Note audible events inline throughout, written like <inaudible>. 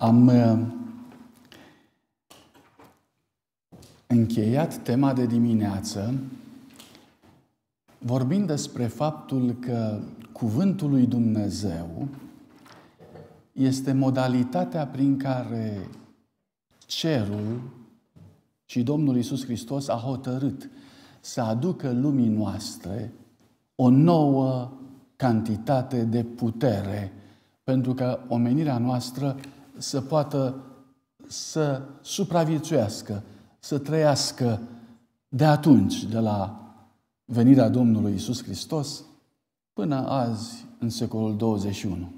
Am uh, încheiat tema de dimineață vorbind despre faptul că Cuvântul lui Dumnezeu este modalitatea prin care cerul și Domnul Isus Hristos a hotărât să aducă lumii noastre o nouă cantitate de putere, pentru că omenirea noastră să poată să supraviețuiască, să trăiască de atunci, de la venirea Domnului Isus Hristos, până azi, în secolul 21.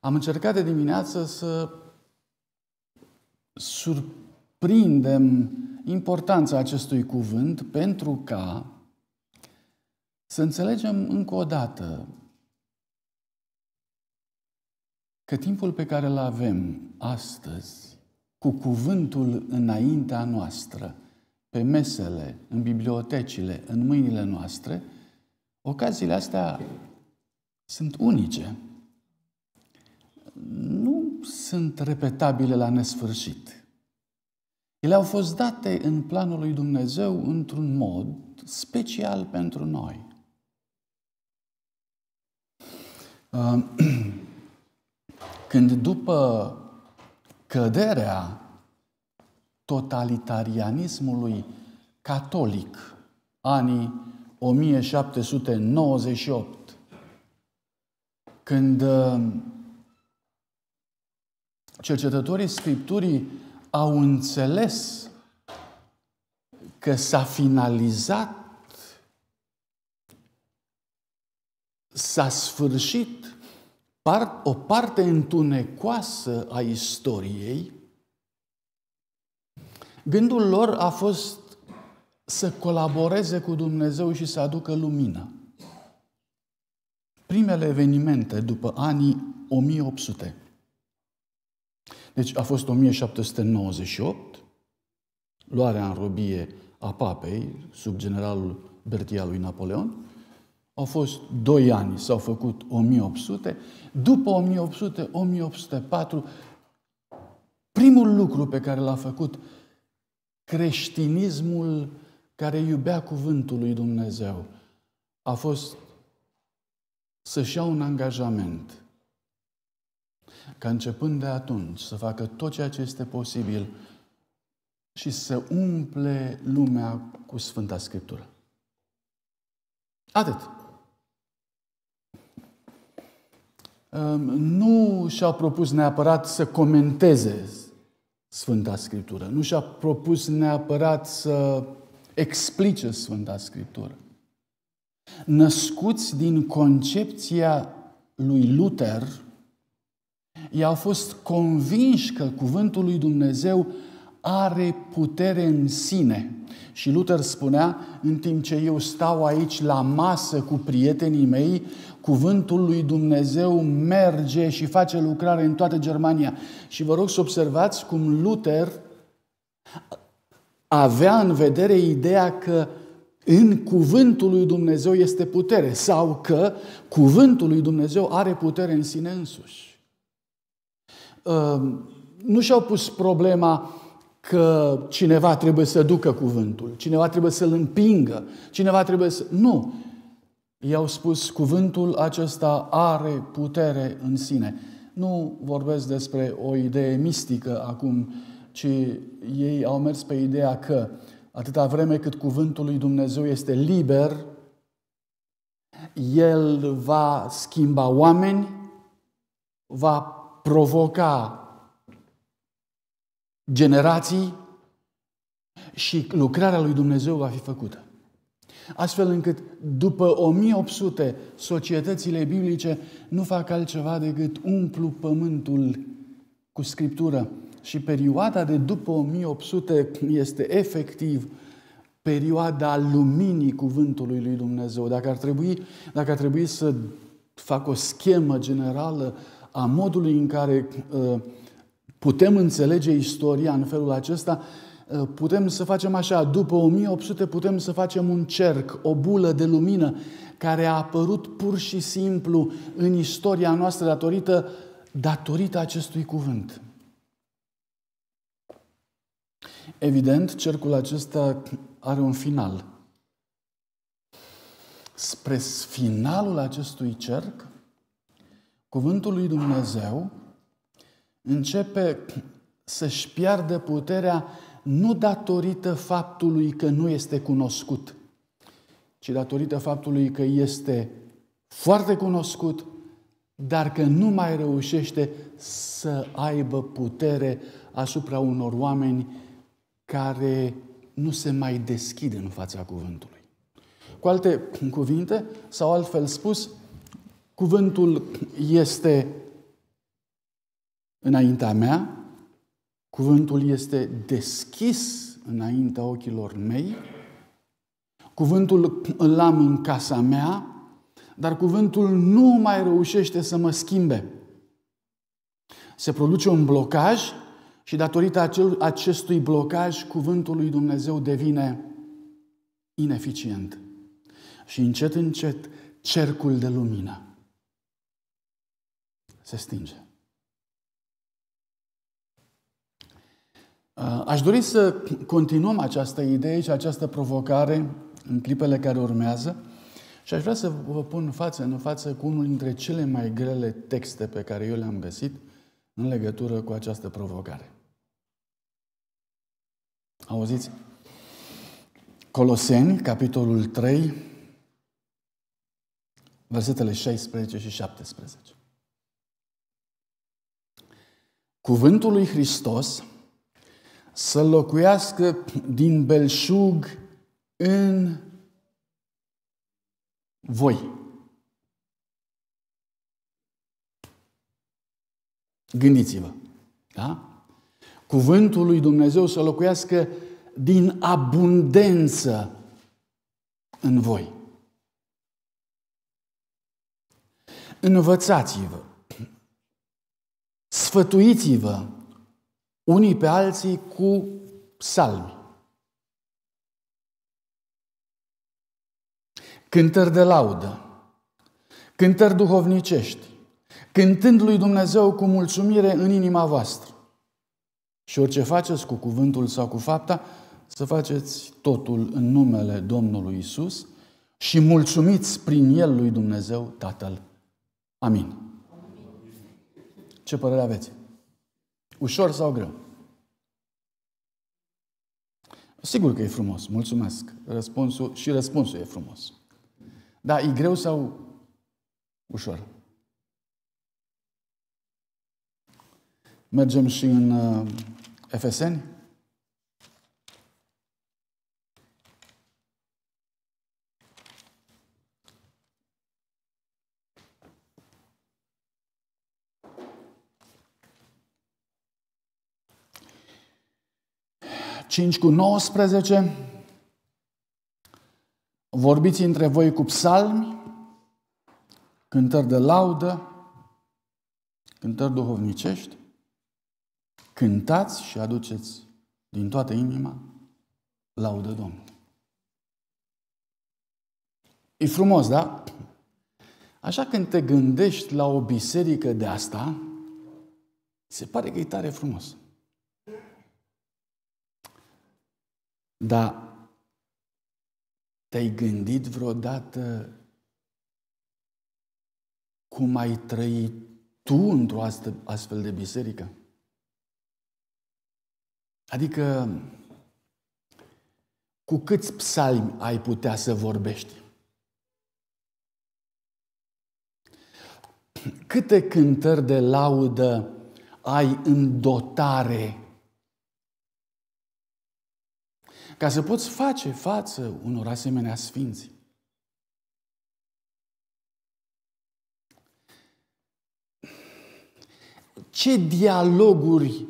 Am încercat de dimineață să surprindem importanța acestui cuvânt pentru ca să înțelegem încă o dată că timpul pe care îl avem astăzi, cu cuvântul înaintea noastră, pe mesele, în bibliotecile, în mâinile noastre, ocaziile astea sunt unice. Nu sunt repetabile la nesfârșit. Ele au fost date în planul lui Dumnezeu într-un mod special pentru noi. Uh, <clears throat> când după căderea totalitarianismului catolic, anii 1798, când uh, cercetătorii Scripturii au înțeles că s-a finalizat, s-a sfârșit o parte întunecoasă a istoriei, gândul lor a fost să colaboreze cu Dumnezeu și să aducă lumină. Primele evenimente după anii 1800. Deci a fost 1798, luarea în robie a papei sub generalul Bertia lui Napoleon, au fost doi ani, s-au făcut 1800. După 1800, 1804, primul lucru pe care l-a făcut creștinismul care iubea cuvântul lui Dumnezeu a fost să-și ia un angajament ca începând de atunci să facă tot ceea ce este posibil și să umple lumea cu Sfânta Scriptură. Atât. nu și-au propus neapărat să comenteze Sfânta Scriptură, nu și-a propus neapărat să explice Sfânta Scriptură. Născuți din concepția lui Luther, ei au fost convinși că cuvântul lui Dumnezeu are putere în sine. Și Luther spunea, în timp ce eu stau aici la masă cu prietenii mei, Cuvântul lui Dumnezeu merge și face lucrare în toată Germania. Și vă rog să observați cum Luther avea în vedere ideea că în cuvântul lui Dumnezeu este putere sau că cuvântul lui Dumnezeu are putere în sine însuși. Ă, nu și-au pus problema că cineva trebuie să ducă cuvântul, cineva trebuie să-l împingă, cineva trebuie să... Nu, I-au spus, cuvântul acesta are putere în sine. Nu vorbesc despre o idee mistică acum, ci ei au mers pe ideea că atâta vreme cât cuvântul lui Dumnezeu este liber, el va schimba oameni, va provoca generații și lucrarea lui Dumnezeu va fi făcută. Astfel încât după 1800 societățile biblice nu fac altceva decât umplu pământul cu scriptură. Și perioada de după 1800 este efectiv perioada luminii cuvântului lui Dumnezeu. Dacă ar trebui, dacă ar trebui să fac o schemă generală a modului în care uh, putem înțelege istoria în felul acesta, Eh, putem să facem așa, după 1800 putem să facem un cerc, o bulă de lumină care a apărut pur și simplu în istoria noastră datorită, datorită acestui cuvânt. Evident, cercul acesta are un final. Spre finalul acestui cerc, cuvântul lui Dumnezeu începe să-și piardă puterea nu datorită faptului că nu este cunoscut, ci datorită faptului că este foarte cunoscut, dar că nu mai reușește să aibă putere asupra unor oameni care nu se mai deschid în fața cuvântului. Cu alte cuvinte, sau altfel spus, cuvântul este înaintea mea, Cuvântul este deschis înaintea ochilor mei, cuvântul îl am în casa mea, dar cuvântul nu mai reușește să mă schimbe. Se produce un blocaj și datorită acestui blocaj, cuvântul lui Dumnezeu devine ineficient. Și încet, încet, cercul de lumină se stinge. Uh, aș dori să continuăm această idee și această provocare în clipele care urmează și aș vrea să vă pun față în față cu unul dintre cele mai grele texte pe care eu le-am găsit în legătură cu această provocare. Auziți? Coloseni, capitolul 3, versetele 16 și 17. Cuvântul lui Hristos, să locuiască din belșug în voi. Gândiți-vă, da? Cuvântul lui Dumnezeu să locuiască din abundență în voi. Învățați-vă, sfătuiți-vă unii pe alții cu psalmi. Cântări de laudă, cântări duhovnicești, cântând lui Dumnezeu cu mulțumire în inima voastră. Și orice faceți cu cuvântul sau cu fapta, să faceți totul în numele Domnului Isus și mulțumiți prin El lui Dumnezeu Tatăl. Amin. Ce părere aveți? Ușor sau greu? Sigur că e frumos, mulțumesc. Răspunsul, și răspunsul e frumos. Dar e greu sau ușor? Mergem și în uh, Efeseni? 5 cu 19. Vorbiți între voi cu psalmi, cântări de laudă, cântări duhovnicești, cântați și aduceți din toată inima laudă Domnului. E frumos, da? Așa când te gândești la o biserică de asta, se pare că e tare frumos. Dar te-ai gândit vreodată cum ai trăit tu într-o astfel de biserică? Adică, cu câți psalmi ai putea să vorbești? Câte cântări de laudă ai în dotare ca să poți face față unor asemenea sfinți. Ce dialoguri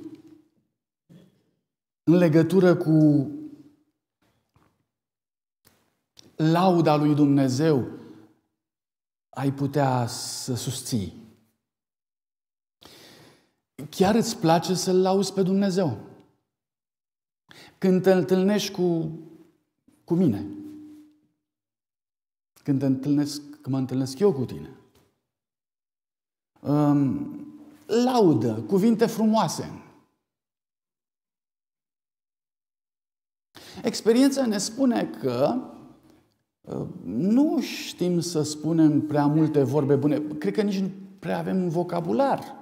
în legătură cu lauda lui Dumnezeu ai putea să susții? Chiar îți place să-L lauzi pe Dumnezeu? când te întâlnești cu, cu mine, când, te întâlnesc, când mă întâlnesc eu cu tine. Um, laudă, cuvinte frumoase. Experiența ne spune că ă, nu știm să spunem prea multe vorbe bune. Cred că nici nu prea avem un vocabular.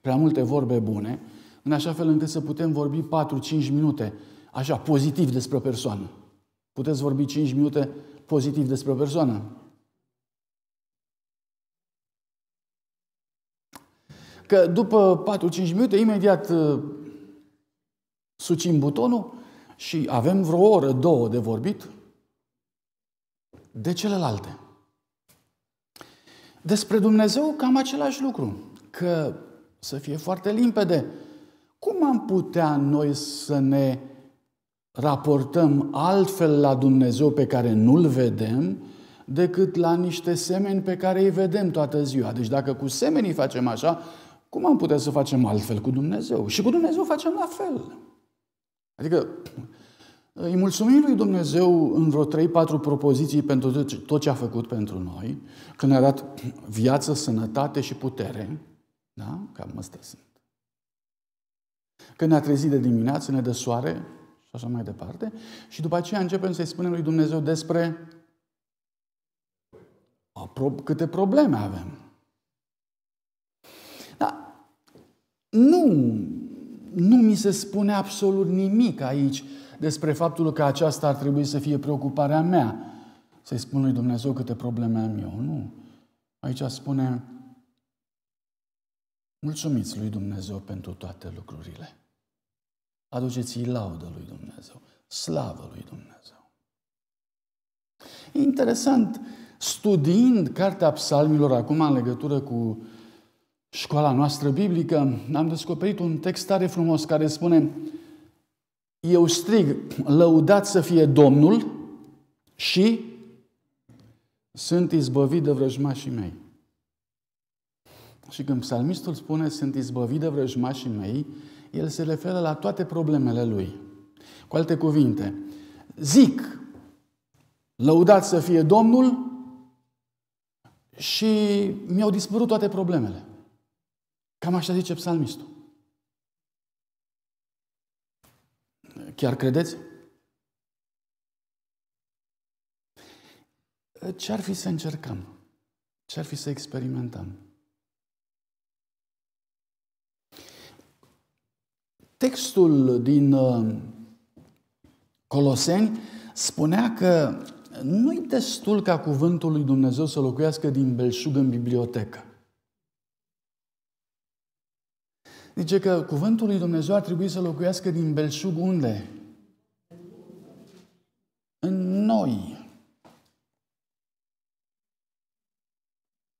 Prea multe vorbe bune în așa fel încât să putem vorbi 4-5 minute, așa, pozitiv despre o persoană. Puteți vorbi 5 minute pozitiv despre o persoană? Că după 4-5 minute, imediat uh, sucim butonul și avem vreo oră, două de vorbit de celelalte. Despre Dumnezeu cam același lucru. Că să fie foarte limpede, cum am putea noi să ne raportăm altfel la Dumnezeu pe care nu-L vedem decât la niște semeni pe care îi vedem toată ziua? Deci dacă cu semenii facem așa, cum am putea să facem altfel cu Dumnezeu? Și cu Dumnezeu facem la fel. Adică îi mulțumim lui Dumnezeu în vreo 3-4 propoziții pentru tot ce a făcut pentru noi, când ne-a dat viață, sănătate și putere. Da? Cam asta sunt. Când ne-a trezit de dimineață, ne dă soare și așa mai departe. Și după aceea începem să-i spunem lui Dumnezeu despre câte probleme avem. Dar nu, nu mi se spune absolut nimic aici despre faptul că aceasta ar trebui să fie preocuparea mea. Să-i spun lui Dumnezeu câte probleme am eu. Nu. Aici spune, Mulțumiți lui Dumnezeu pentru toate lucrurile. Aduceți-i laudă lui Dumnezeu, slavă lui Dumnezeu. Interesant, studiind Cartea Psalmilor acum în legătură cu școala noastră biblică, am descoperit un text tare frumos care spune Eu strig, lăudat să fie Domnul și sunt izbăvit de vrăjmașii mei. Și când psalmistul spune, sunt izbăvit de vrăjmașii mei, el se referă la toate problemele lui. Cu alte cuvinte, zic, lăudat să fie Domnul și mi-au dispărut toate problemele. Cam așa zice psalmistul. Chiar credeți? Ce ar fi să încercăm? Ce ar fi să experimentăm? Textul din uh, Coloseni spunea că nu-i destul ca cuvântul lui Dumnezeu să locuiască din belșug în bibliotecă. Zice că cuvântul lui Dumnezeu ar trebui să locuiască din belșug unde? În noi.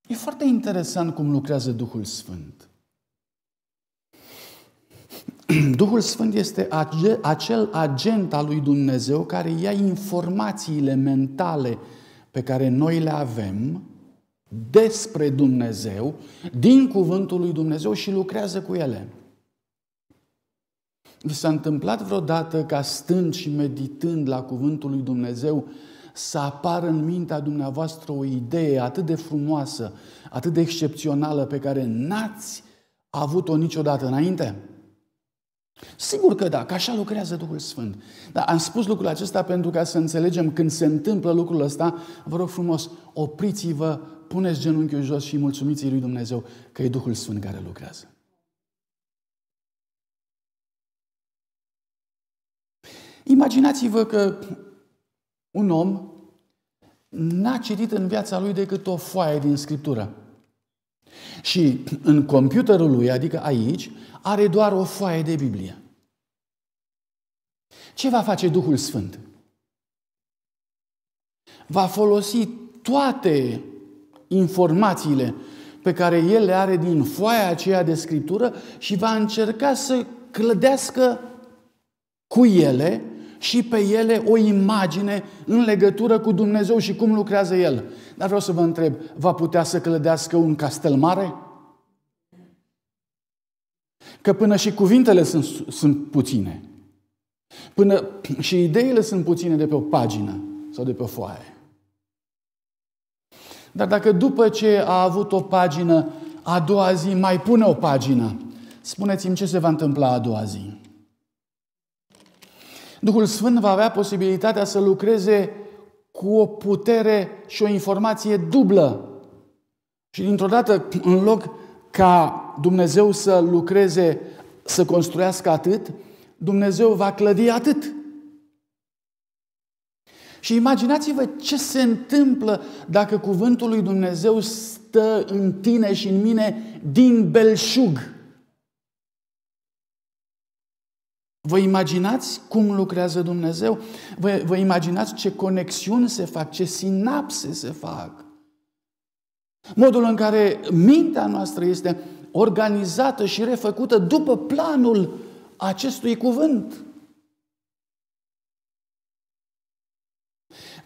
E foarte interesant cum lucrează Duhul Sfânt. <clears throat> Duhul Sfânt este acel agent al lui Dumnezeu care ia informațiile mentale pe care noi le avem despre Dumnezeu, din cuvântul lui Dumnezeu și lucrează cu ele. Vi s-a întâmplat vreodată ca stând și meditând la cuvântul lui Dumnezeu să apară în mintea dumneavoastră o idee atât de frumoasă, atât de excepțională pe care n-ați avut-o niciodată înainte? Sigur că da, că așa lucrează Duhul Sfânt. Dar am spus lucrul acesta pentru ca să înțelegem când se întâmplă lucrul ăsta, vă rog frumos, opriți-vă, puneți genunchiul jos și mulțumiți lui Dumnezeu că e Duhul Sfânt care lucrează. Imaginați-vă că un om n-a citit în viața lui decât o foaie din Scriptură. Și în computerul lui, adică aici, are doar o foaie de Biblie. Ce va face Duhul Sfânt? Va folosi toate informațiile pe care el le are din foaia aceea de scriptură și va încerca să clădească cu ele și pe ele o imagine în legătură cu Dumnezeu și cum lucrează El. Dar vreau să vă întreb, va putea să clădească un castel mare? Că până și cuvintele sunt, sunt puține. Până și ideile sunt puține de pe o pagină sau de pe o foaie. Dar dacă după ce a avut o pagină, a doua zi mai pune o pagină, spuneți-mi ce se va întâmpla a doua zi. Duhul Sfânt va avea posibilitatea să lucreze cu o putere și o informație dublă. Și dintr-o dată, în loc ca Dumnezeu să lucreze, să construiască atât, Dumnezeu va clădi atât. Și imaginați-vă ce se întâmplă dacă cuvântul lui Dumnezeu stă în tine și în mine din belșug. Vă imaginați cum lucrează Dumnezeu? Vă, vă imaginați ce conexiuni se fac, ce sinapse se fac? Modul în care mintea noastră este organizată și refăcută după planul acestui cuvânt.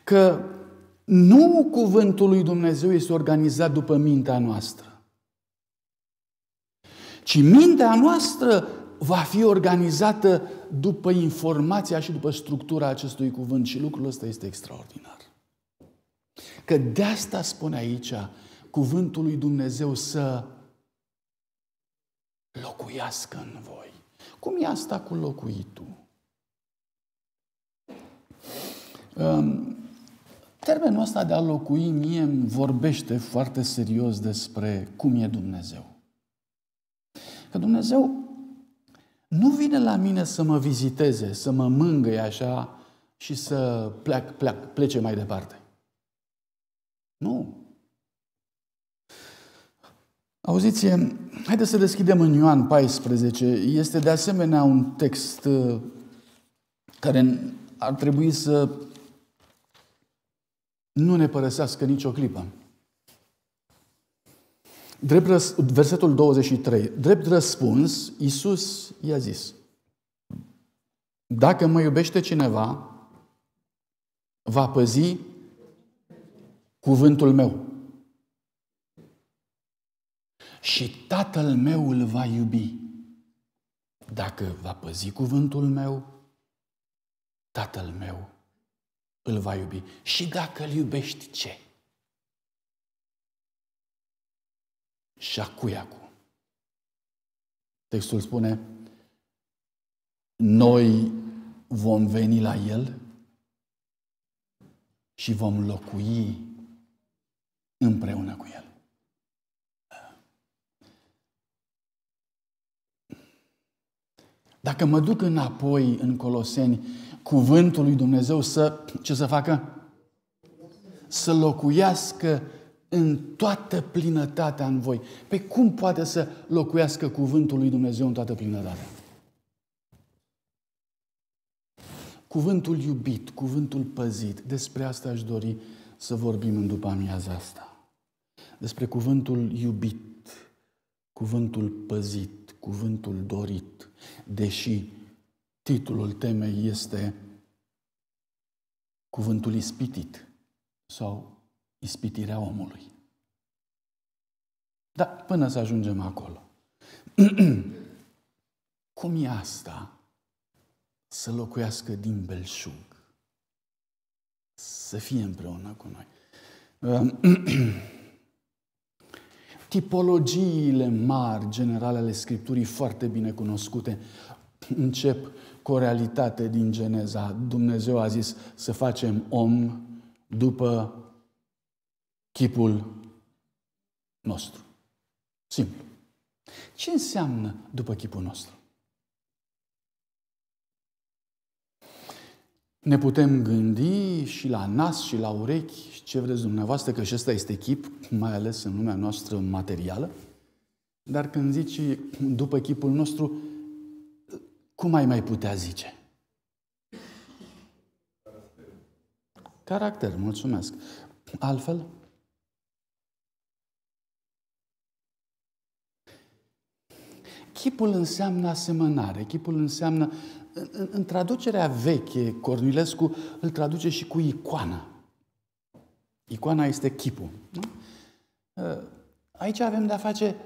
Că nu cuvântul lui Dumnezeu este organizat după mintea noastră, ci mintea noastră va fi organizată după informația și după structura acestui cuvânt și lucrul ăsta este extraordinar. Că de asta spune aici cuvântul lui Dumnezeu să locuiască în voi. Cum e asta cu locuitul? Um, termenul ăsta de a locui mie îmi vorbește foarte serios despre cum e Dumnezeu. Că Dumnezeu nu vine la mine să mă viziteze, să mă mângâie așa și să plec plec plece mai departe. Nu. Auziți, haideți să deschidem în Ioan 14. Este de asemenea un text uh, care ar trebui să nu ne părăsească nicio clipă. Drept răs, versetul 23. Drept răspuns, Iisus i-a zis, dacă mă iubește cineva, va păzi cuvântul meu. Și tatăl meu îl va iubi. Dacă va păzi cuvântul meu, tatăl meu îl va iubi. Și dacă îl iubești, ce? și acuiacul. Textul spune, noi vom veni la El și vom locui împreună cu El. Dacă mă duc înapoi în Coloseni, cuvântul lui Dumnezeu să, ce să facă? Să locuiască în toată plinătatea în voi. Pe cum poate să locuiască cuvântul lui Dumnezeu în toată plinătatea? Cuvântul iubit, cuvântul păzit, despre asta aș dori să vorbim în după amiaza asta. Despre cuvântul iubit, cuvântul păzit, cuvântul dorit, deși titlul temei este cuvântul ispitit sau ispitirea omului. Da, până să ajungem acolo. <clears throat> Cum e asta să locuiască din belșug? Să fie împreună cu noi. <clears throat> Tipologiile mari, generale ale Scripturii, foarte bine cunoscute, încep cu o realitate din Geneza. Dumnezeu a zis să facem om după chipul nostru. Simplu. Ce înseamnă după chipul nostru? Ne putem gândi și la nas și la urechi, ce vreți dumneavoastră, că și ăsta este chip, mai ales în lumea noastră materială. Dar când zici după chipul nostru, cum ai mai putea zice? Caracter, mulțumesc. Altfel? Chipul înseamnă asemănare, chipul înseamnă, în, în traducerea veche, Cornilescu îl traduce și cu icoană. Icoana este chipul. Nu? Ă, aici avem de-a face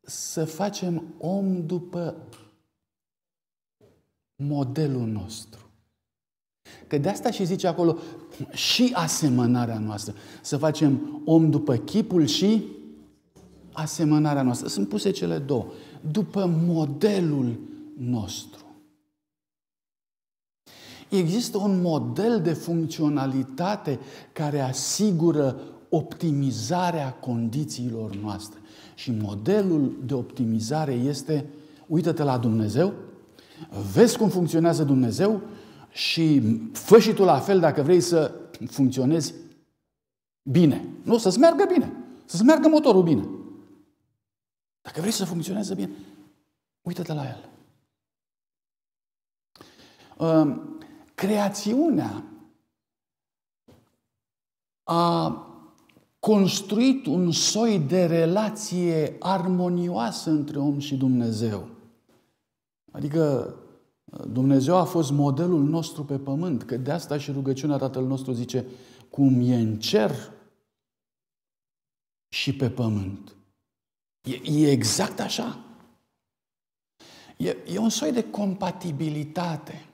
să facem om după modelul nostru. Că de asta și zice acolo și asemănarea noastră. Să facem om după chipul și asemănarea noastră. Sunt puse cele două după modelul nostru. Există un model de funcționalitate care asigură optimizarea condițiilor noastre. Și modelul de optimizare este, uită-te la Dumnezeu, vezi cum funcționează Dumnezeu și fă și tu la fel dacă vrei să funcționezi bine. Nu, să-ți meargă bine, să-ți meargă motorul bine. Dacă vrei să funcționeze bine, uită-te la el. Um, creațiunea a construit un soi de relație armonioasă între om și Dumnezeu. Adică Dumnezeu a fost modelul nostru pe pământ, că de asta și rugăciunea Tatăl nostru zice, cum e în cer și pe pământ. E, e exact așa. E, e un soi de compatibilitate.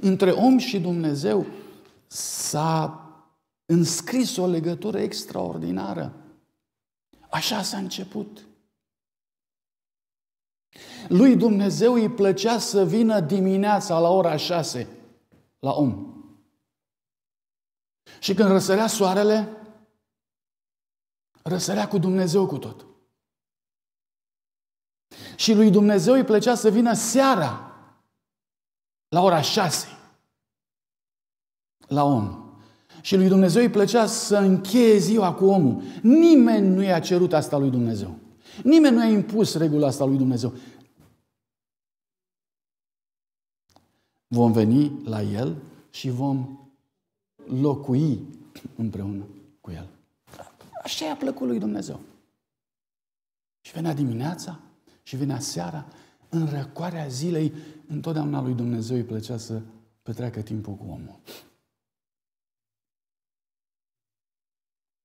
Între om și Dumnezeu s-a înscris o legătură extraordinară. Așa s-a început. Lui Dumnezeu îi plăcea să vină dimineața la ora șase la om. Și când răsărea soarele, răsărea cu Dumnezeu cu tot. Și lui Dumnezeu îi plăcea să vină seara, la ora șase, la om. Și lui Dumnezeu îi plăcea să încheie ziua cu omul. Nimeni nu i-a cerut asta lui Dumnezeu. Nimeni nu i-a impus regula asta lui Dumnezeu. Vom veni la el și vom locui împreună cu El. Așa i-a plăcut lui Dumnezeu. Și venea dimineața și venea seara, în răcoarea zilei, întotdeauna lui Dumnezeu îi plăcea să petreacă timpul cu omul.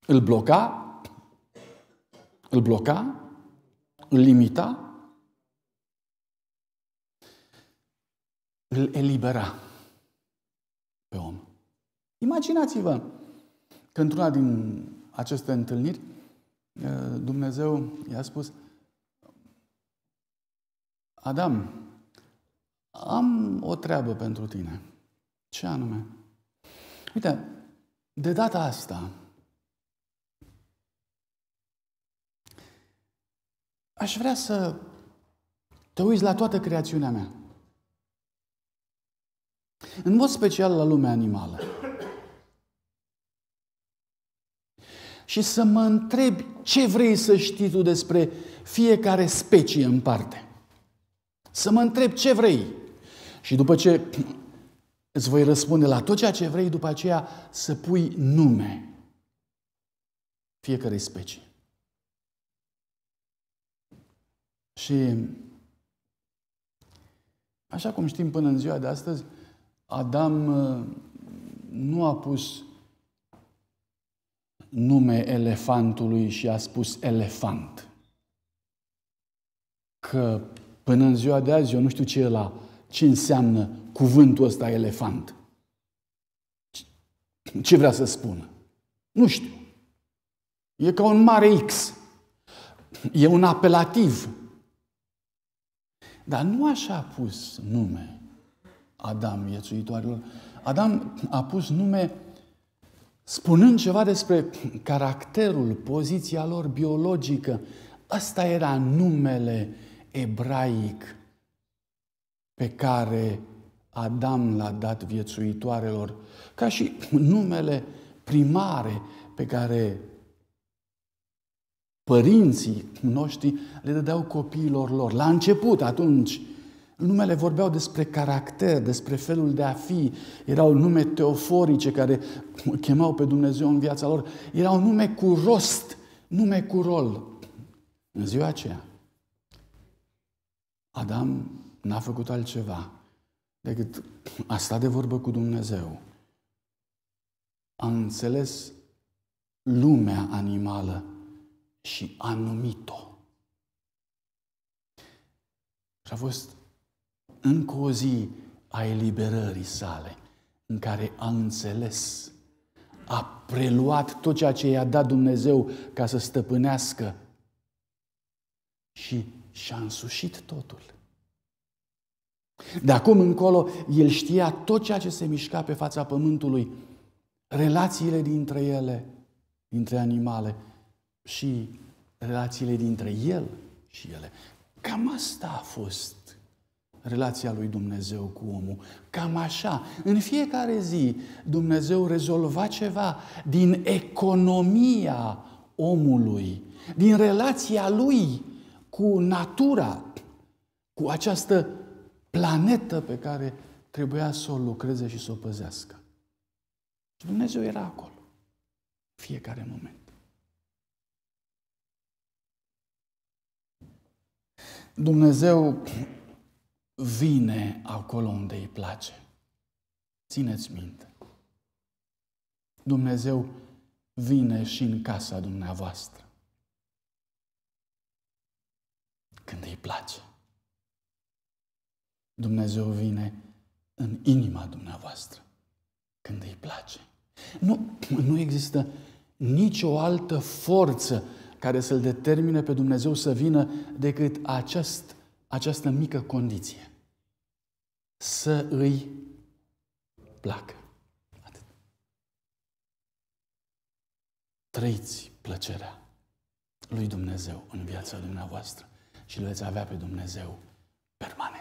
Îl bloca, îl bloca, îl limita, îl elibera pe om. Imaginați-vă că într-una din aceste întâlniri, uh, Dumnezeu i-a spus, Adam, am o treabă pentru tine. Ce anume? Uite, de data asta, aș vrea să te uiți la toată creațiunea mea. În mod special la lumea animală. și să mă întrebi ce vrei să știi tu despre fiecare specie în parte. Să mă întreb ce vrei. Și după ce <clears throat> îți voi răspunde la tot ceea ce vrei, după aceea să pui nume fiecare specie. Și așa cum știm până în ziua de astăzi, Adam uh, nu a pus nume elefantului și a spus elefant. Că până în ziua de azi eu nu știu ce e la ce înseamnă cuvântul ăsta elefant. Ce vrea să spună? Nu știu. E ca un mare X. E un apelativ. Dar nu așa a pus nume Adam viețuitoarelor. Adam a pus nume spunând ceva despre caracterul, poziția lor biologică. Ăsta era numele ebraic pe care Adam l-a dat viețuitoarelor, ca și numele primare pe care părinții noștri le dădeau copiilor lor. La început, atunci, Numele vorbeau despre caracter, despre felul de a fi. Erau nume teoforice care chemau pe Dumnezeu în viața lor. Erau nume cu rost, nume cu rol. În ziua aceea, Adam n-a făcut altceva decât a stat de vorbă cu Dumnezeu. A înțeles lumea animală și a numit-o. Și a fost încă o zi a eliberării sale, în care a înțeles, a preluat tot ceea ce i-a dat Dumnezeu ca să stăpânească și și-a însușit totul. De acum încolo, el știa tot ceea ce se mișca pe fața pământului, relațiile dintre ele, dintre animale și relațiile dintre el și ele. Cam asta a fost relația lui Dumnezeu cu omul. Cam așa. În fiecare zi Dumnezeu rezolva ceva din economia omului, din relația lui cu natura, cu această planetă pe care trebuia să o lucreze și să o păzească. Și Dumnezeu era acolo, fiecare moment. Dumnezeu vine acolo unde îi place. Țineți minte. Dumnezeu vine și în casa dumneavoastră. Când îi place. Dumnezeu vine în inima dumneavoastră. Când îi place. Nu, nu există nicio altă forță care să-L determine pe Dumnezeu să vină decât acest, această mică condiție să îi placă. Atât. Trăiți plăcerea lui Dumnezeu în viața dumneavoastră și îl veți avea pe Dumnezeu permanent.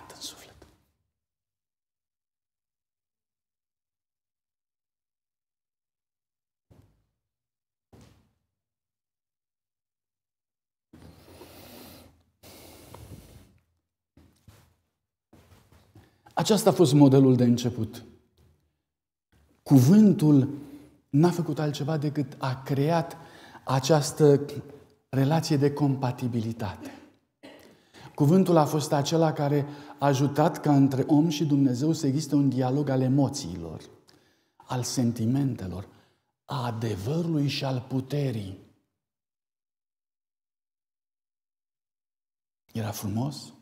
Aceasta a fost modelul de început. Cuvântul n-a făcut altceva decât a creat această relație de compatibilitate. Cuvântul a fost acela care a ajutat ca între om și Dumnezeu să existe un dialog al emoțiilor, al sentimentelor, a adevărului și al puterii. Era frumos?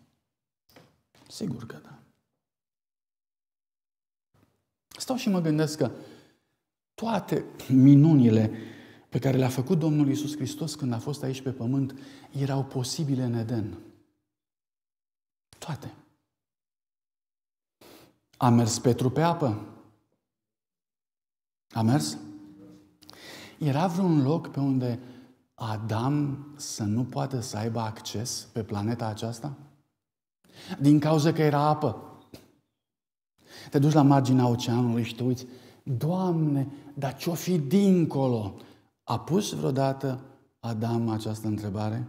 Sigur că da. Stau și mă gândesc că toate minunile pe care le-a făcut Domnul Isus Hristos când a fost aici pe pământ erau posibile în Eden. Toate. A mers Petru pe apă? A mers? Era vreun loc pe unde Adam să nu poată să aibă acces pe planeta aceasta? Din cauza că era apă. Te duci la marginea oceanului și te uiți, Doamne, dar ce-o fi dincolo? A pus vreodată Adam această întrebare?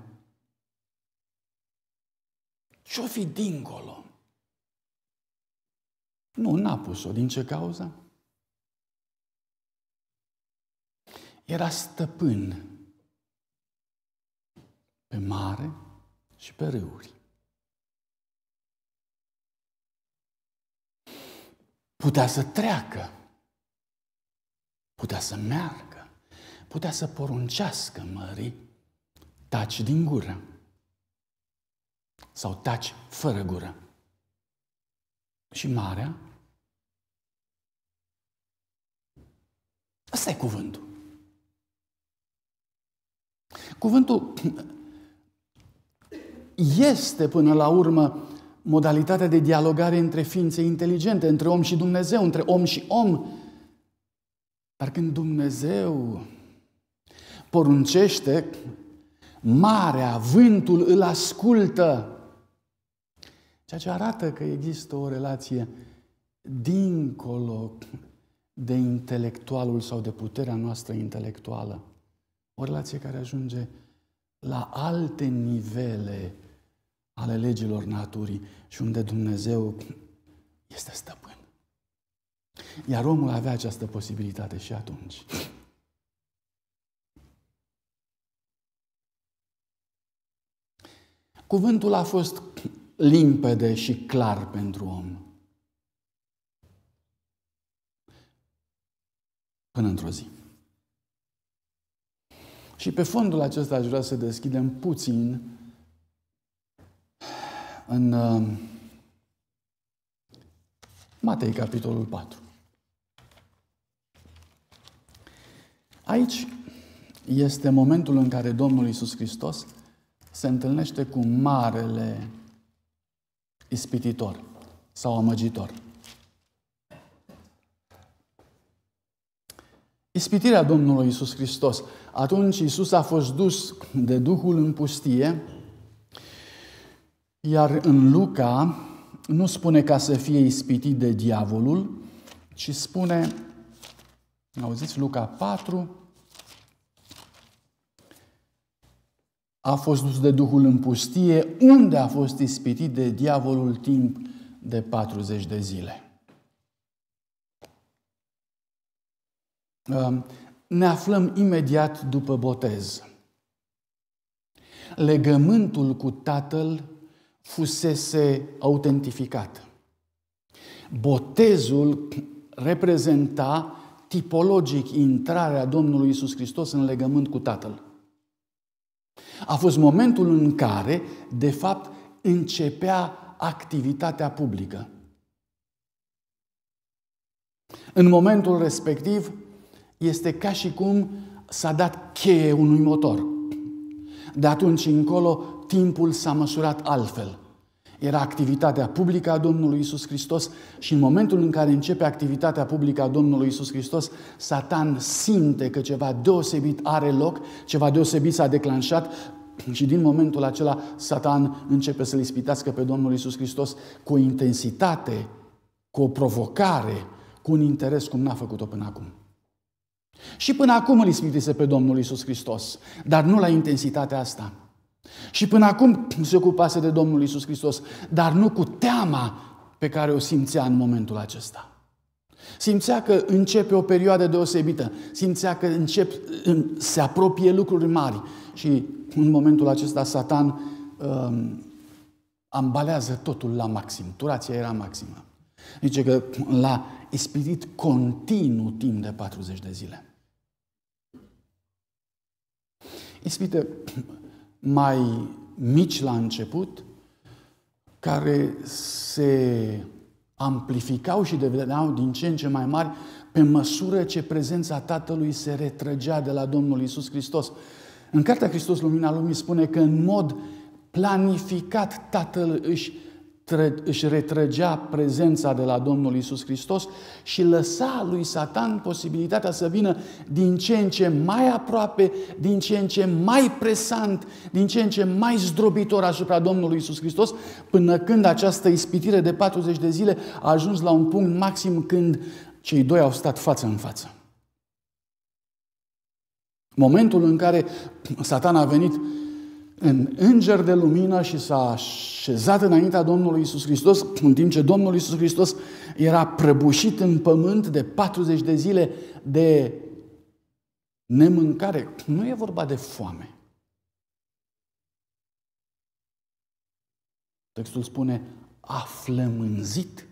Ce-o fi dincolo? Nu, n-a pus-o. Din ce cauză? Era stăpân pe mare și pe râuri. putea să treacă, putea să meargă, putea să poruncească mării, taci din gură sau taci fără gură. Și marea? Asta e cuvântul. Cuvântul <clears throat> este până la urmă modalitatea de dialogare între ființe inteligente, între om și Dumnezeu, între om și om. Dar când Dumnezeu poruncește, marea, vântul îl ascultă, ceea ce arată că există o relație dincolo de intelectualul sau de puterea noastră intelectuală. O relație care ajunge la alte nivele ale legilor naturii și unde Dumnezeu este stăpân. Iar omul avea această posibilitate și atunci. Cuvântul a fost limpede și clar pentru om. Până într-o zi. Și pe fondul acesta aș vrea să deschidem puțin în um, Matei, capitolul 4. Aici este momentul în care Domnul Iisus Hristos se întâlnește cu marele ispititor sau amăgitor. Ispitirea Domnului Iisus Hristos. Atunci Iisus a fost dus de Duhul în pustie iar în Luca nu spune ca să fie ispitit de diavolul, ci spune, auziți, Luca 4, a fost dus de Duhul în pustie, unde a fost ispitit de diavolul timp de 40 de zile. Um, ne aflăm imediat după botez. Legământul cu Tatăl fusese autentificată. Botezul reprezenta tipologic intrarea Domnului Isus Hristos în legământ cu Tatăl. A fost momentul în care, de fapt, începea activitatea publică. În momentul respectiv, este ca și cum s-a dat cheie unui motor. De atunci încolo, timpul s-a măsurat altfel. Era activitatea publică a Domnului Isus Hristos și în momentul în care începe activitatea publică a Domnului Isus Hristos, Satan simte că ceva deosebit are loc, ceva deosebit s-a declanșat și din momentul acela Satan începe să-l ispitească pe Domnul Isus Hristos cu o intensitate, cu o provocare, cu un interes cum n-a făcut-o până acum. Și până acum îl ispitise pe Domnul Isus Hristos, dar nu la intensitatea asta. Și până acum se ocupase de Domnul Isus Hristos, dar nu cu teama pe care o simțea în momentul acesta. Simțea că începe o perioadă deosebită, simțea că încep, se apropie lucruri mari și în momentul acesta Satan um, ambalează totul la maxim. Turația era maximă. Zice că l-a ispitit continuu timp de 40 de zile. Ispite mai mici la început, care se amplificau și deveneau din ce în ce mai mari pe măsură ce prezența Tatălui se retrăgea de la Domnul Isus Hristos. În Cartea Hristos Lumina Lumii spune că în mod planificat Tatăl își își retrăgea prezența de la Domnul Isus Hristos și lăsa lui Satan posibilitatea să vină din ce în ce mai aproape, din ce în ce mai presant, din ce în ce mai zdrobitor asupra Domnului Isus Hristos, până când această ispitire de 40 de zile a ajuns la un punct maxim când cei doi au stat față în față. Momentul în care Satan a venit în înger de lumină și s-a așezat înaintea Domnului Isus Hristos, în timp ce Domnul Isus Hristos era prăbușit în pământ de 40 de zile de nemâncare. Nu e vorba de foame. Textul spune, a flămânzit.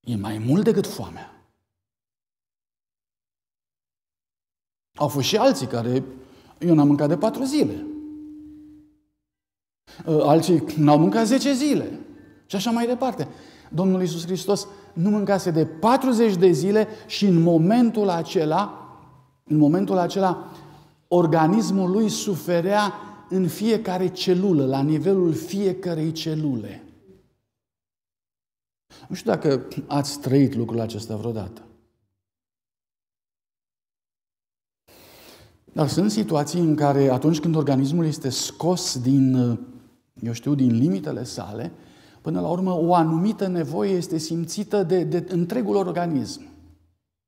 E mai mult decât foamea. Au fost și alții care eu n-am mâncat de patru zile. Ă, alții n-au mâncat zece zile. Și așa mai departe. Domnul Iisus Hristos nu mâncase de 40 de zile și în momentul acela, în momentul acela, organismul lui suferea în fiecare celulă, la nivelul fiecarei celule. Nu știu dacă ați trăit lucrul acesta vreodată. Dar sunt situații în care atunci când organismul este scos din, eu știu, din limitele sale, până la urmă o anumită nevoie este simțită de, de întregul organism.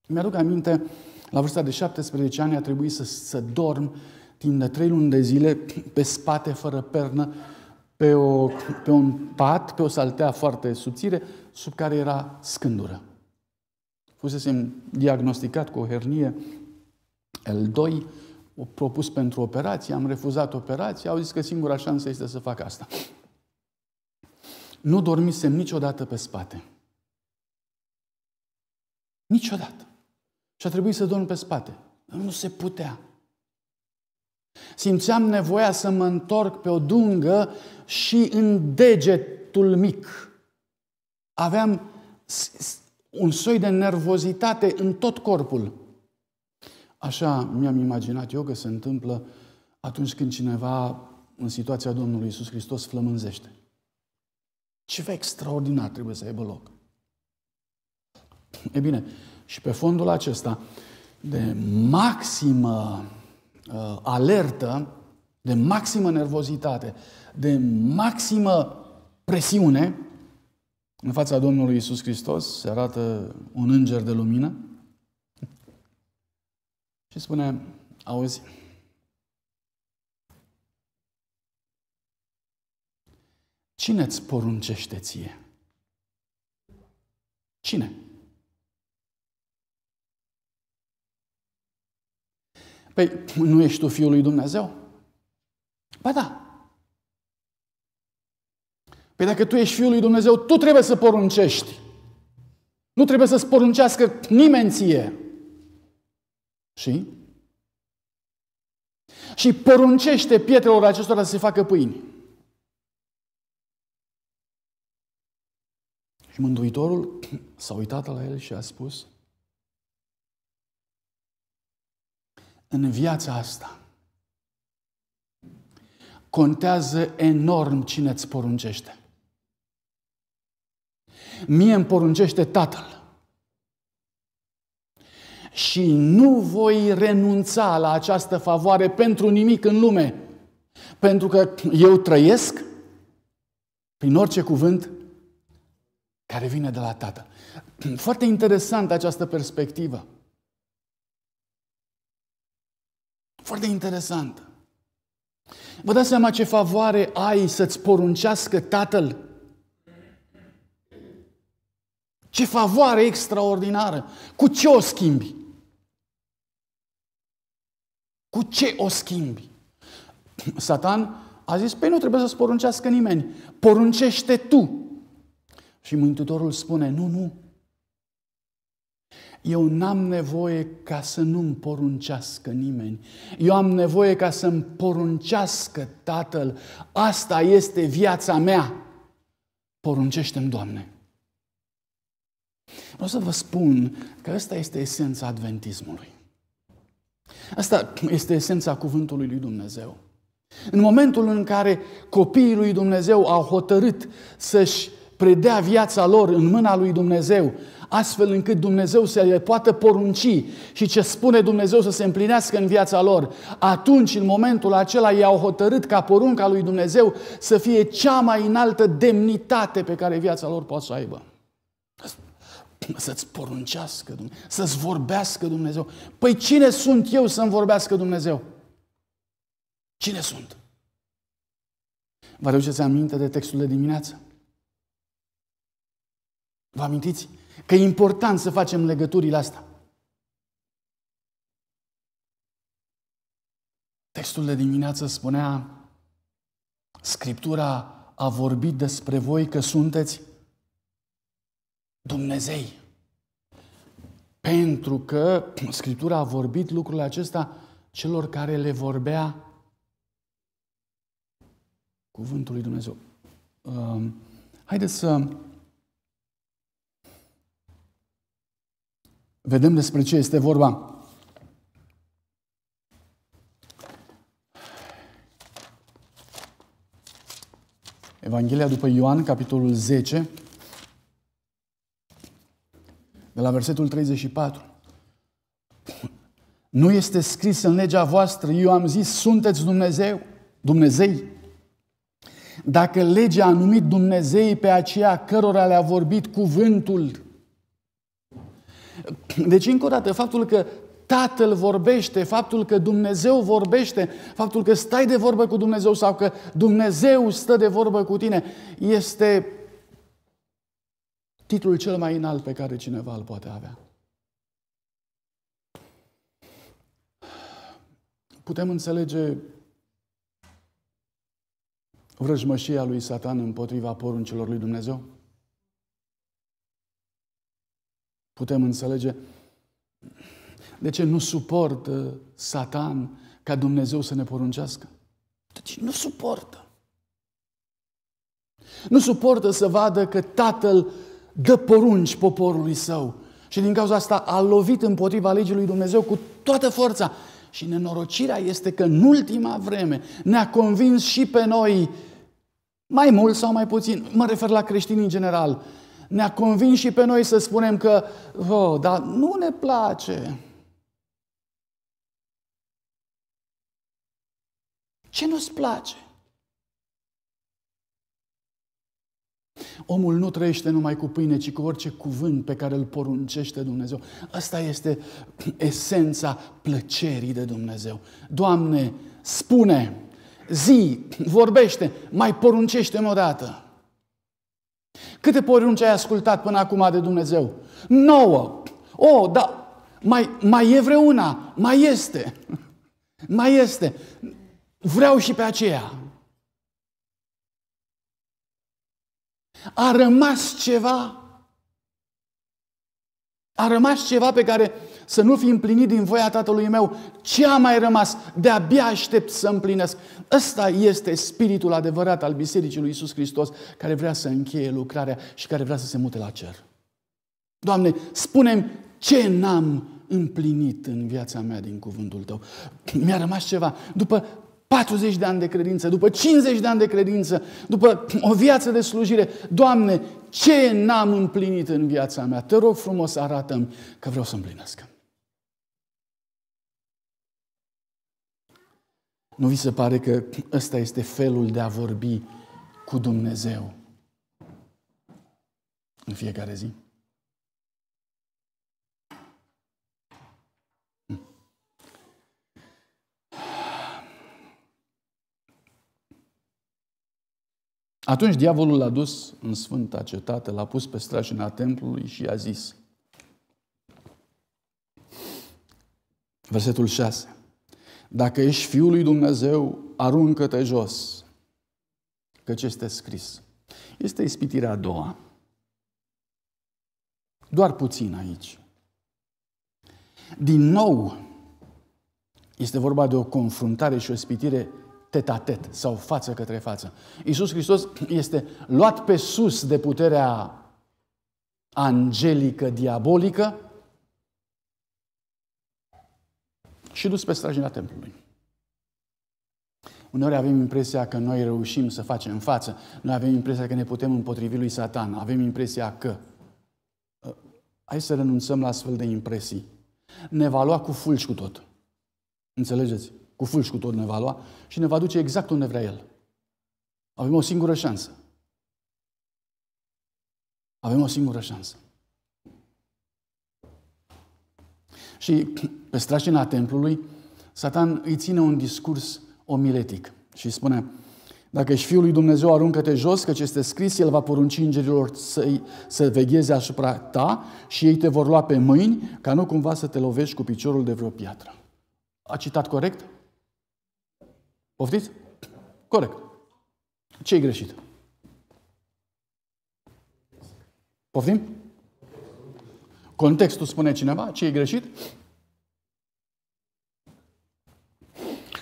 Mi-aduc aminte, la vârsta de 17 ani a trebuit să, să dorm timp de 3 luni de zile pe spate, fără pernă, pe, o, pe un pat, pe o saltea foarte subțire, sub care era scândură. Fusesem diagnosticat cu o hernie L2, propus pentru operație, am refuzat operația, au zis că singura șansă este să fac asta. Nu dormisem niciodată pe spate. Niciodată. Și a trebuit să dorm pe spate. Nu se putea. Simțeam nevoia să mă întorc pe o dungă și în degetul mic. Aveam un soi de nervozitate în tot corpul. Așa mi-am imaginat eu că se întâmplă atunci când cineva în situația Domnului Isus Hristos flămânzește. Ceva extraordinar trebuie să aibă loc. E bine, și pe fondul acesta de maximă uh, alertă, de maximă nervozitate, de maximă presiune, în fața Domnului Isus Hristos se arată un înger de lumină, și spune, auzi, cine îți poruncește ție? Cine? Păi, nu ești tu Fiul lui Dumnezeu? Ba da. Păi dacă tu ești Fiul lui Dumnezeu, tu trebuie să poruncești. Nu trebuie să-ți poruncească nimeni ție. Și? Și poruncește pietrelor acestora să se facă pâini. Și Mântuitorul <clears throat> s-a uitat la el și a spus, în viața asta contează enorm cine îți poruncește. Mie îmi poruncește Tatăl și nu voi renunța la această favoare pentru nimic în lume, pentru că eu trăiesc prin orice cuvânt care vine de la Tatăl. <clears throat> Foarte interesantă această perspectivă. Foarte interesantă. Vă dați seama ce favoare ai să-ți poruncească Tatăl? Ce favoare extraordinară! Cu ce o schimbi? Cu ce o schimbi? Satan a zis, păi nu trebuie să-ți poruncească nimeni, poruncește tu. Și Mântuitorul spune, nu, nu, eu n-am nevoie ca să nu-mi poruncească nimeni. Eu am nevoie ca să-mi poruncească Tatăl. Asta este viața mea. Poruncește-mi, Doamne. Vreau să vă spun că ăsta este esența adventismului. Asta este esența cuvântului lui Dumnezeu. În momentul în care copiii lui Dumnezeu au hotărât să-și predea viața lor în mâna lui Dumnezeu, astfel încât Dumnezeu să le poată porunci și ce spune Dumnezeu să se împlinească în viața lor, atunci, în momentul acela, ei au hotărât ca porunca lui Dumnezeu să fie cea mai înaltă demnitate pe care viața lor poate să o aibă. Să-ți poruncească Dumnezeu, să-ți vorbească Dumnezeu. Păi cine sunt eu să-mi vorbească Dumnezeu? Cine sunt? Vă aduceți aminte de textul de dimineață? Vă amintiți? Că e important să facem legăturile astea. Textul de dimineață spunea Scriptura a vorbit despre voi că sunteți Dumnezei. Pentru că Scriptura a vorbit lucrul acesta celor care le vorbea cuvântul lui Dumnezeu. Um, haideți să vedem despre ce este vorba. Evanghelia după Ioan, capitolul 10, de la versetul 34. Nu este scris în legea voastră, eu am zis, sunteți Dumnezeu, Dumnezei. Dacă legea a numit Dumnezei pe aceea cărora le-a vorbit cuvântul. Deci, încă o dată, faptul că Tatăl vorbește, faptul că Dumnezeu vorbește, faptul că stai de vorbă cu Dumnezeu sau că Dumnezeu stă de vorbă cu tine, este titlul cel mai înalt pe care cineva îl poate avea. Putem înțelege vrăjmășia lui Satan împotriva poruncilor lui Dumnezeu? Putem înțelege de ce nu suportă Satan ca Dumnezeu să ne poruncească? Deci nu suportă. Nu suportă să vadă că Tatăl dă porunci poporului său. Și din cauza asta a lovit împotriva legii lui Dumnezeu cu toată forța. Și nenorocirea este că în ultima vreme ne-a convins și pe noi, mai mult sau mai puțin, mă refer la creștini în general, ne-a convins și pe noi să spunem că, oh, dar nu ne place. Ce nu-ți place? Omul nu trăiește numai cu pâine, ci cu orice cuvânt pe care îl poruncește Dumnezeu. Asta este <clears throat> esența plăcerii de Dumnezeu. Doamne, spune, zi, <clears throat> vorbește, mai poruncește o dată. Câte porunci ai ascultat până acum de Dumnezeu? Nouă. O, oh, da, mai, mai e vreuna, mai este. <laughs> Mai este. Vreau și pe aceea. A rămas ceva. A rămas ceva pe care să nu fi împlinit din voia Tatălui meu. Ce a mai rămas? De-abia aștept să împlinesc. Ăsta este spiritul adevărat al Bisericii lui Isus Hristos, care vrea să încheie lucrarea și care vrea să se mute la cer. Doamne, spunem ce n-am împlinit în viața mea din cuvântul Tău. Mi-a rămas ceva. După 40 de ani de credință, după 50 de ani de credință, după o viață de slujire, Doamne, ce n-am împlinit în viața mea? Te rog frumos, arată-mi că vreau să împlinesc. Nu vi se pare că ăsta este felul de a vorbi cu Dumnezeu în fiecare zi? Atunci diavolul l-a dus în sfânta cetate, l-a pus pe strajina templului și i-a zis. Versetul 6. Dacă ești Fiul lui Dumnezeu, aruncă-te jos, căci este scris. Este ispitirea a doua. Doar puțin aici. Din nou, este vorba de o confruntare și o ispitire tet-a-tet sau față către față. Iisus Hristos este luat pe sus de puterea angelică, diabolică și dus pe strajina templului. Uneori avem impresia că noi reușim să facem față, noi avem impresia că ne putem împotrivi lui Satan, avem impresia că. Ă, hai să renunțăm la astfel de impresii. Ne va lua cu fulgi cu tot. Înțelegeți? cu tot ne va lua și ne va duce exact unde vrea El. Avem o singură șansă. Avem o singură șansă. Și pe strașina templului, Satan îi ține un discurs omiletic și spune dacă ești Fiul lui Dumnezeu, aruncă-te jos, căci este scris, El va porunci îngerilor să, să vegheze asupra ta și ei te vor lua pe mâini, ca nu cumva să te lovești cu piciorul de vreo piatră. A citat corect? Poftiți? Corect. ce e greșit? Poftim? Contextul spune cineva ce e greșit?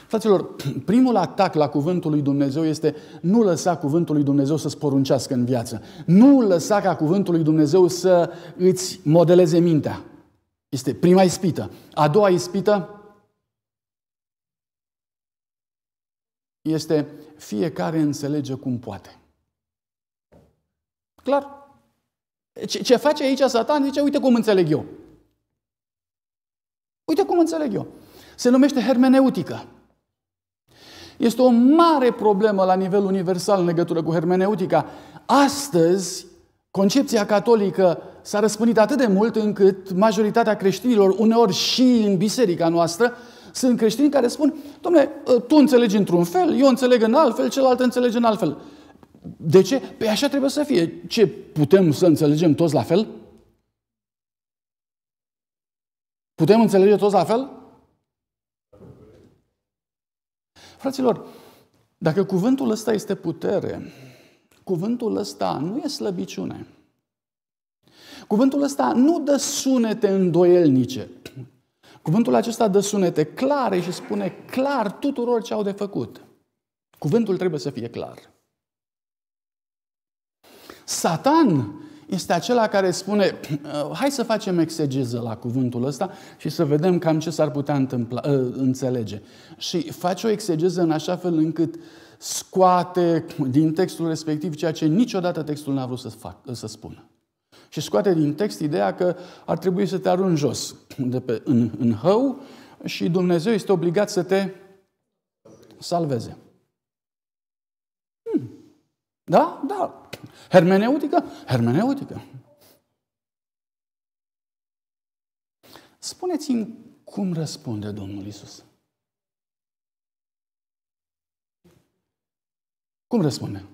Fraților, primul atac la cuvântul lui Dumnezeu este nu lăsa cuvântul lui Dumnezeu să sporuncească în viață. Nu lăsa ca cuvântul lui Dumnezeu să îți modeleze mintea. Este prima ispită. A doua ispită, este fiecare înțelege cum poate. Clar. Ce, ce face aici Satan? Zice, uite cum înțeleg eu. Uite cum înțeleg eu. Se numește hermeneutică. Este o mare problemă la nivel universal în legătură cu hermeneutica. Astăzi, concepția catolică s-a răspândit atât de mult încât majoritatea creștinilor, uneori și în biserica noastră, sunt creștini care spun, domnule, ă, tu înțelegi într-un fel, eu înțeleg în alt fel, celălalt înțelege în alt fel. De ce? Păi așa trebuie să fie. Ce, putem să înțelegem toți la fel? Putem înțelege toți la fel? Fraților, dacă cuvântul ăsta este putere, cuvântul ăsta nu e slăbiciune. Cuvântul ăsta nu dă sunete îndoielnice. Cuvântul acesta dă sunete clare și spune clar tuturor ce au de făcut. Cuvântul trebuie să fie clar. Satan este acela care spune, hai să facem exegeză la cuvântul ăsta și să vedem cam ce s-ar putea întâmpla, ă, înțelege. Și face o exegeză în așa fel încât scoate din textul respectiv ceea ce niciodată textul n-a vrut să, fac, să spună și scoate din text ideea că ar trebui să te arunci jos de pe, în, în hău și Dumnezeu este obligat să te salveze. Hmm. Da? Da. Hermeneutică? Hermeneutică. Spuneți-mi cum răspunde Domnul Isus. Cum răspunde?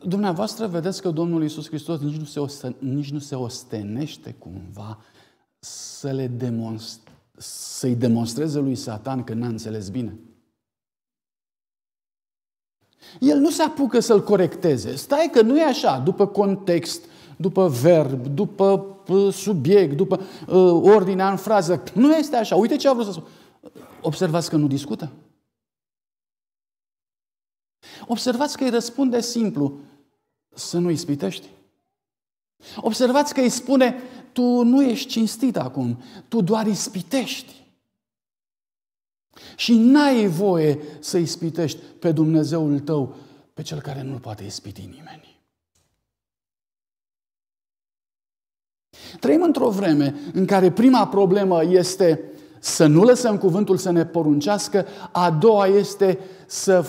Dumneavoastră vedeți că Domnul Iisus Hristos nici nu se, osten, nici nu se ostenește cumva să le demonst, să-i demonstreze lui Satan că n-a înțeles bine. El nu se apucă să-l corecteze. Stai că nu e așa, după context, după verb, după uh, subiect, după uh, ordinea în frază. Nu este așa. Uite ce a vrut să spun. Observați că nu discută. Observați că îi răspunde simplu, să nu ispitești. Observați că îi spune, tu nu ești cinstit acum, tu doar ispitești. Și n-ai voie să ispitești pe Dumnezeul tău, pe cel care nu-l poate ispiti nimeni. Trăim într-o vreme în care prima problemă este să nu lăsăm cuvântul să ne poruncească, a doua este să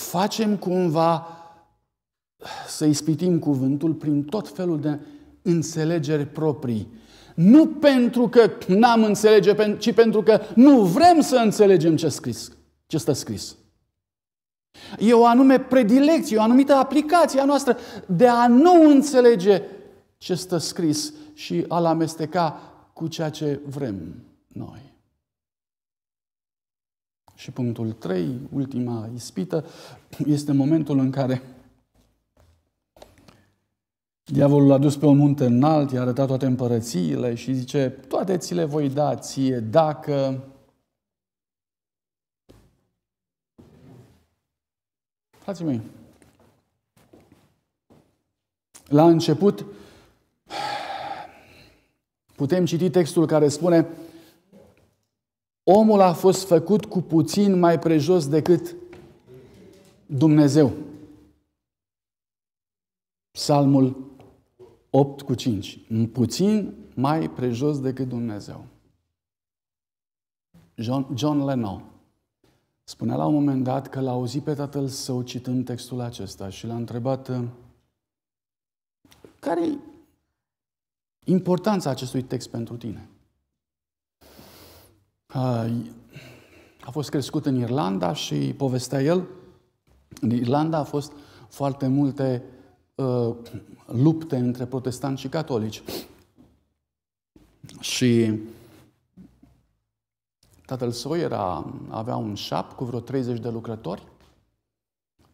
facem cumva să ispitim cuvântul prin tot felul de înțelegeri proprii. Nu pentru că n-am înțelege, ci pentru că nu vrem să înțelegem ce, scris, ce stă scris. E o anume predilecție, o anumită aplicație a noastră de a nu înțelege ce stă scris și a-l amesteca cu ceea ce vrem noi. Și punctul 3, ultima ispită, este momentul în care diavolul l-a dus pe un munte înalt, i-a arătat toate împărățiile și zice, toate ți le voi da ție dacă Frații mei, la început putem citi textul care spune omul a fost făcut cu puțin mai prejos decât Dumnezeu. Psalmul 8 cu 5. Puțin mai prejos decât Dumnezeu. John, John Lennon spunea la un moment dat că l-a auzit pe tatăl său citând textul acesta și l-a întrebat uh, care e importanța acestui text pentru tine? Uh, a fost crescut în Irlanda și povestea el, în Irlanda a fost foarte multe uh, lupte între protestanți și catolici. Și tatăl său era, avea un șap cu vreo 30 de lucrători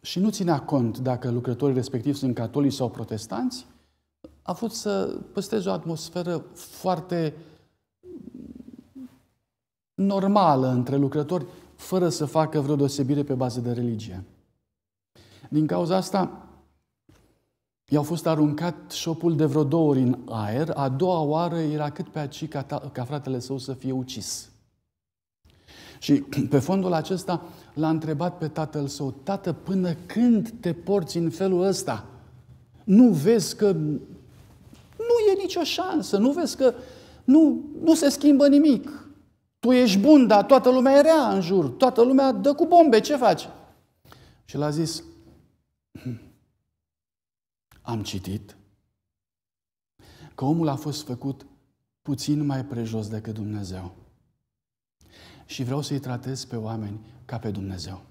și nu ținea cont dacă lucrătorii respectivi sunt catolici sau protestanți, a fost să păstreze o atmosferă foarte uh, normală între lucrători, fără să facă vreo deosebire pe bază de religie. Din cauza asta, i-au fost aruncat șopul de vreo două ori în aer, a doua oară era cât pe aci ca, ta, ca fratele său să fie ucis. Și <clears throat> pe fondul acesta l-a întrebat pe tatăl său, tată, până când te porți în felul ăsta? Nu vezi că nu e nicio șansă, nu vezi că nu, nu se schimbă nimic tu ești bun, dar toată lumea e rea în jur, toată lumea dă cu bombe, ce faci? Și l-a zis, hmm, am citit că omul a fost făcut puțin mai prejos decât Dumnezeu. Și vreau să-i tratez pe oameni ca pe Dumnezeu.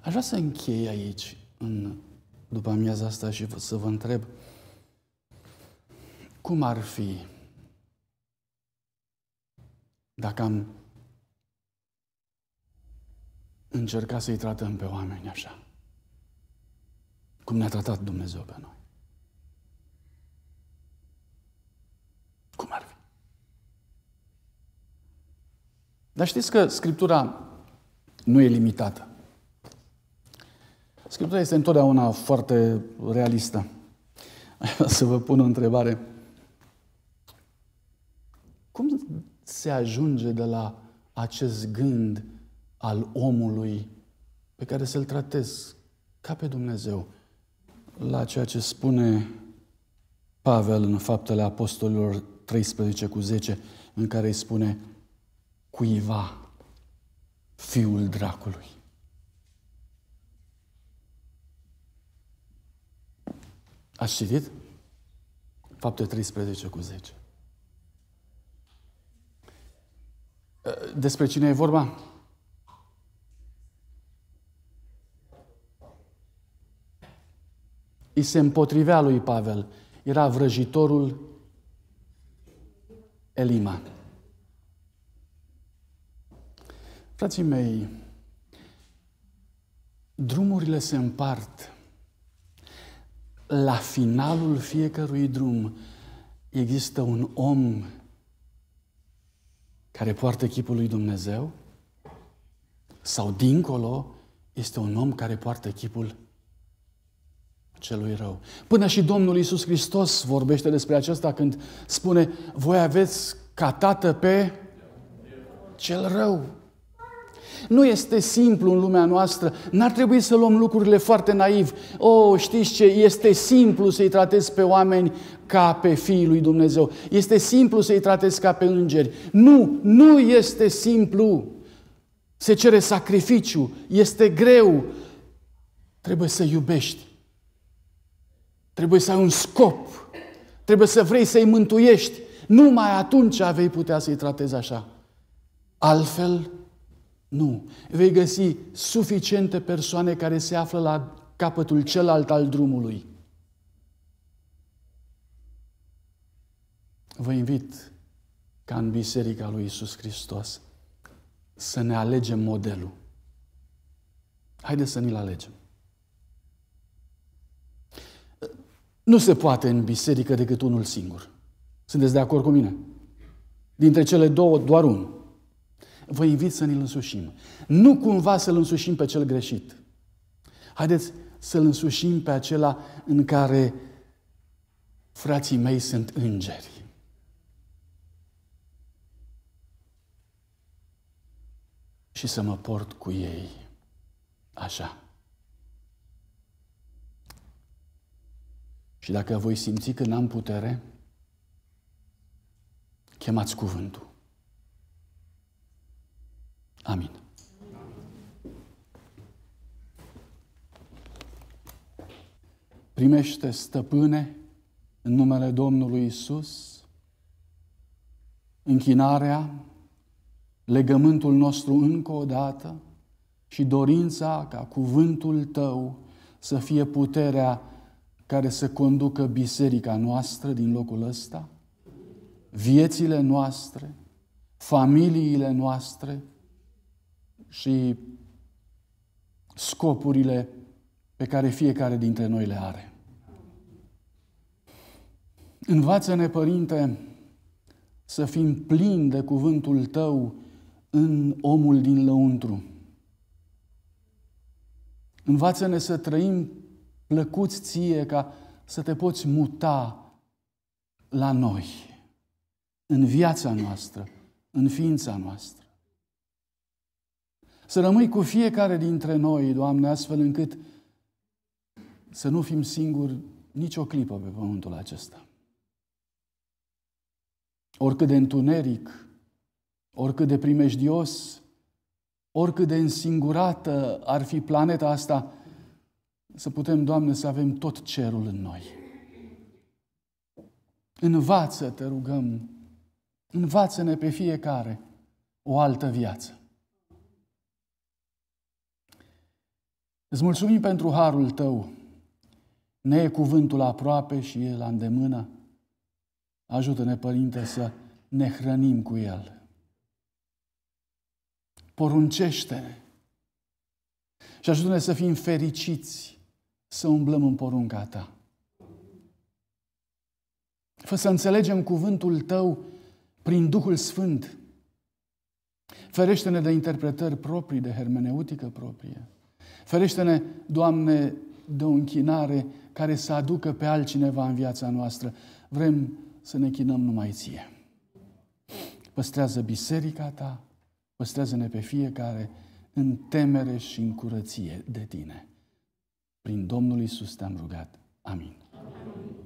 Aș vrea să închei aici, în după amiaza asta, și să vă întreb, cum ar fi dacă am încerca să-i tratăm pe oameni așa? Cum ne-a tratat Dumnezeu pe noi? Cum ar fi? Dar știți că Scriptura nu e limitată. Scriptura este întotdeauna foarte realistă. <laughs> Să vă pun o întrebare. se ajunge de la acest gând al omului pe care să-l tratez ca pe Dumnezeu la ceea ce spune Pavel în Faptele Apostolilor 13 cu 10, în care îi spune cuiva fiul dracului. Ați citit? Fapte 13 cu 10. Eh, despre cine e vorba? I se împotrivea lui Pavel. Era vrăjitorul Elima. Frații mei, drumurile se împart. La finalul fiecărui drum există un om care poartă chipul lui Dumnezeu? Sau dincolo este un om care poartă chipul celui rău. Până și Domnul Iisus Hristos vorbește despre acesta când spune voi aveți ca tată pe cel rău. Nu este simplu în lumea noastră, n-ar trebui să luăm lucrurile foarte naiv. O, oh, știți ce, este simplu să-i tratezi pe oameni ca pe fiii lui Dumnezeu. Este simplu să-i tratezi ca pe îngeri. Nu, nu este simplu. Se cere sacrificiu, este greu. Trebuie să iubești. Trebuie să ai un scop. Trebuie să vrei să-i mântuiești. Numai atunci vei putea să-i tratezi așa. Altfel, nu. Vei găsi suficiente persoane care se află la capătul celălalt al drumului. Vă invit ca în Biserica lui Isus Hristos să ne alegem modelul. Haideți să ne-l alegem. Nu se poate în biserică decât unul singur. Sunteți de acord cu mine? Dintre cele două, doar unul vă invit să ne-l însușim. Nu cumva să-l însușim pe cel greșit. Haideți să-l însușim pe acela în care frații mei sunt îngeri. Și să mă port cu ei așa. Și dacă voi simți că n-am putere, chemați cuvântul. Amin. Primește, stăpâne, în numele Domnului Isus, închinarea, legământul nostru încă o dată și dorința ca cuvântul tău să fie puterea care să conducă biserica noastră din locul ăsta, viețile noastre, familiile noastre, și scopurile pe care fiecare dintre noi le are. Învață-ne, Părinte, să fim plini de cuvântul Tău în omul din lăuntru. Învață-ne să trăim plăcuți ție ca să te poți muta la noi, în viața noastră, în ființa noastră. Să rămâi cu fiecare dintre noi, Doamne, astfel încât să nu fim singuri nicio clipă pe pământul acesta. Oricât de întuneric, oricât de primejdios, oricât de însingurată ar fi planeta asta, să putem, Doamne, să avem tot cerul în noi. Învață, te rugăm, învață-ne pe fiecare o altă viață. Îți mulțumim pentru harul tău. Ne e cuvântul aproape și e la îndemână. Ajută-ne, Părinte, să ne hrănim cu el. Poruncește-ne. Și ajută-ne să fim fericiți, să umblăm în porunca ta. Fă să înțelegem cuvântul tău prin Duhul Sfânt. Ferește-ne de interpretări proprii, de hermeneutică proprie. Ferește-ne, Doamne, de o închinare care să aducă pe altcineva în viața noastră. Vrem să ne chinăm numai Ție. Păstrează biserica Ta, păstrează-ne pe fiecare în temere și în curăție de Tine. Prin Domnul Isus te-am rugat. Amin. Amin.